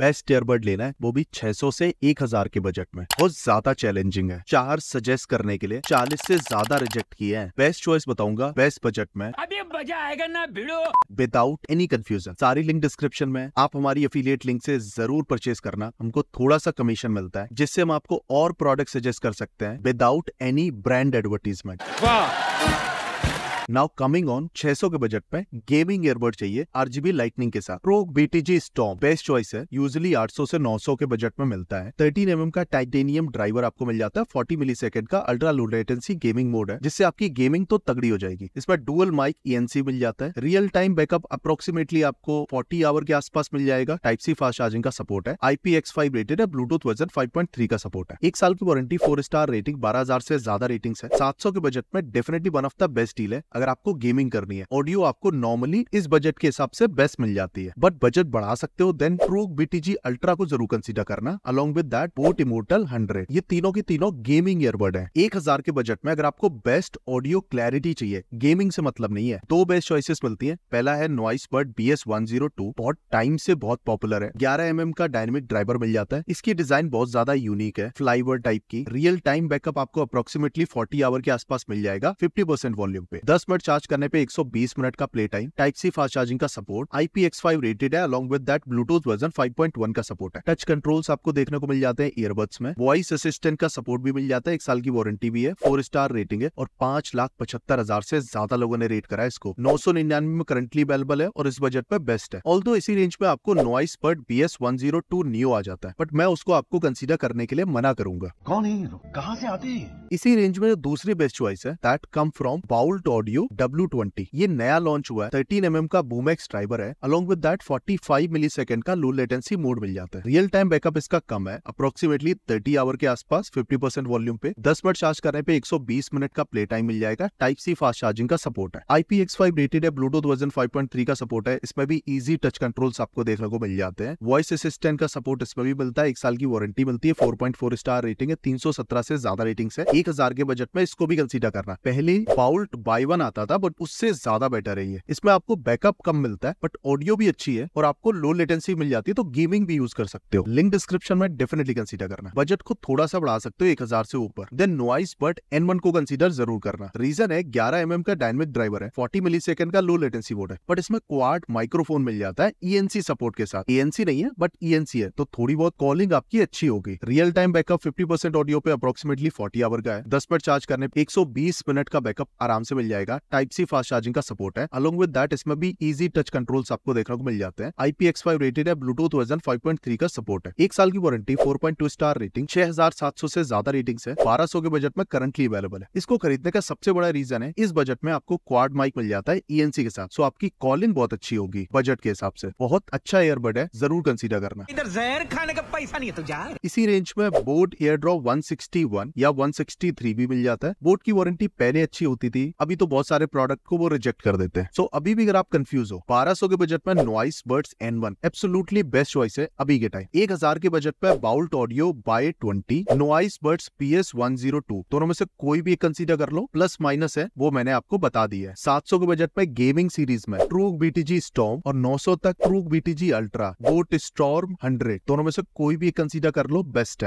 best earbud लेना है वो भी 600 से 1000 के बजट में बहुत ज्यादा चैलेंजिंग है चार सजेस्ट करने के लिए 40 से ज्यादा रिजेक्ट किए हैं बेस्ट चॉइस बताऊंगा बेस्ट बजट में अभी मजा आएगा ना भिड़ो विदाउट एनी कंफ्यूजन सारी लिंक डिस्क्रिप्शन में आप हमारी अफिलियट लिंक से जरूर परचेज करना हमको थोड़ा सा कमीशन मिलता है जिससे हम आपको और प्रोडक्ट सजेस्ट कर सकते हैं विदाउट एनी ब्रांड एडवर्टीजमेंट वाह नाउ कमिंग ऑन 600 के बजट में गेमिंग ईयरबड चाहिए आरजीबी लाइटनिंग के साथ pro BTG storm best choice है यूजली 800 से 900 के बजट में मिलता है 13 एम mm का टाइटेनियम ड्राइवर आपको मिल जाता है 40 मिली का अल्ट्रा लोडेटेंसी गेमिंग मोड है जिससे आपकी गेमिंग तो तगड़ी हो जाएगी इसमें डुअल माइक सी मिल जाता है रियल टाइम बैकअप अप्रोक्सीमेटली आपको फोर्टी आवर के आसपास मिल जाएगा टाइप सी फास्ट चार्जिंग का सपोर्ट है पी एक्स फाइव रेटेड है Bluetooth version five point three का सपोर्ट है एक साल की वारंटी फोर स्टार रेटिंग बारह हजार से ज्यादा रेटिंग है सात सौ के बजट में definitely one of the best deal है अगर आपको गेमिंग करनी है ऑडियो आपको नॉर्मली इस बजट के हिसाब से बेस्ट मिल जाती है बट बजट बढ़ा सकते हो देन ट्रू बीटीजी अल्ट्रा को जरूर कंसिडर करना along with that boat immortal hundred ये तीनों के तीनों गेमिंग ईयरबड है एक हजार के बजट में अगर आपको बेस्ट ऑडियो क्लैरिटी चाहिए गेमिंग से मतलब नहीं है दो बेस्ट चॉइसेस मिलती है पहला है नॉइस बर्ड B S one zero two बहुत टाइम से बहुत पॉपुलर है ग्यारह एम mm का डायनेमिक ड्राइवर मिल जाता है इसकी डिजाइन बहुत ज्यादा यूनिक है फ्लाईवर टाइप की रियल टाइम बैकअप आपको अप्रोक्सीमेटली फोर्टी आवर के आसपास मिल जाएगा फिफ्टी परसेंट वॉल्यूम पे दस 50 मिनट चार्ज करने पे 120 मिनट का play time type C fast charging का सपोर्ट IPX5 रेटेड है along with that Bluetooth version 5.1 का सपोर्ट है टच कंट्रोल्स आपको देखने को मिल जाते हैं ईयरबड्स में वॉइस असिस्टेंट का सपोर्ट भी मिल जाता है एक साल की वारंटी भी है फोर स्टार रेटिंग है और पांच लाख पचहत्तर हजार से ज्यादा लोगों ने रेट करा है इसको नौ सौ निन्यानवे में करंटली अवेलेबल है और इस बजट में बेस्ट है ऑल दो इसी रेंज में आपको noise buds B S one zero two new आ जाता है बट मैं उसको आपको कंसिडर करने के लिए मना करूंगा कौन है कहाँ से आती है इसी रेंज में दूसरी बेस्ट चॉइस है that come from Boult audio U W twenty ये नया लॉन्च हुआ है थर्टीन एम एम का बूमेक्स ड्राइवर है along with that forty five millisecond का लो लेटेंसी मोड मिल जाता है रियल टाइम बैकअप इसका कम है अप्रोक्सीमेटली थर्टी आवर के आसपास फिफ्टी परसेंट वॉल्यूम पे दस मिनट चार्ज करने पे एक सौ बीस मिनट का प्ले टाइम मिल जाएगा टाइप सी फास्ट चार्जिंग का सपोर्ट है एक्स फाइव रेटेड है Bluetooth version five point three का सपोर्ट है इसमें भी इजी टच कंट्रोल्स आपको देखने को मिल जाते हैं वॉइस असिस्टेंट का सपोर्ट इसमें भी मिलता है एक साल की वारंटी मिलती है four point four star rating है तीन सौ सत्रह से ज्यादा रेटिंग है एक हजार के बजट में इसको भी कंसिडर करना पहले बाउल्ट बाई वन आता था बट उससे ज्यादा बेटर है ये इसमें आपको बैकअप कम मिलता है बट ऑडियो भी अच्छी है और आपको लो लेटेंसी मिल जाती है तो गेमिंग भी यूज कर सकते हो लिंक डिस्क्रिप्शन में डेफिनेटली कंसीडर करना बजट को थोड़ा सा बढ़ा सकते हो एक हजार से ऊपर then noise buds N one को कंसीडर जरूर करना रीजन है ग्यारह एम mm का डायनेमिक ड्राइवर है फोर्टी मिली का लो लेटेंसी बोर्ड है बट इसमें क्वार्ट माइक्रोफोन मिल जाता है ई e सपोर्ट के साथ ईएनसी e नहीं है बट ई e है तो थोड़ी बहुत कॉलिंग आपकी अच्छी होगी real time backup fifty audio पे अप्रोक्सीमेटली फोर्टी आवर का है दस पर चार्ज करने एक मिनट का बैकअप आराम से मिल जाएगा का टाइप सी फास्ट चार्जिंग का सपोर्ट है अलोंग विद दैट इसमें भी इजी टच कंट्रोल्स आपको देखने को मिल जाते हैं आईपीएक्स फाइव रेटेड है ब्लूटूथ वर्जन 5.3 का सपोर्ट है एक साल की वारंटी 4.2 स्टार रेटिंग 6700 से ज्यादा रेटिंग है बारह के बजट में करंटली अवेलेबल है इसको खरीदने का सबसे बड़ा रीजन है इस बजट में आपको क्वाड माइक मिल जाता है ईएनसी e के साथ सो आपकी कॉलिंग बहुत अच्छी होगी बजट के हिसाब से बहुत अच्छा एयरबड है जरूर कंसिडर करना इधर जहर खाने का पैसा नहीं है तो यार इसी रेंज में बोट एयर ड्रॉप वन या वन भी मिल जाता है बोट की वारंटी पहले अच्छी होती थी अभी तो बहुत बहुत सारे प्रोडक्ट को वो रिजेक्ट कर देते हैं सो so, अभी भी अगर आप कंफ्यूज हो बारह के बजट में Noise buds N one absolutely best choice है अभी के टाइम एक हजार के बजट पे Boult audio by twenty Noise buds P S one zero two दोनों में से कोई भी कंसिडर कर लो प्लस माइनस है वो मैंने आपको बता दिया है सात सौ के बजट में गेमिंग सीरीज में ट्रूक बीटीजी स्टॉम और नौ सौ तक Truke BTG ultra boAt storm hundred दोनों में से कोई भी कंसिडर कर लो बेस्ट है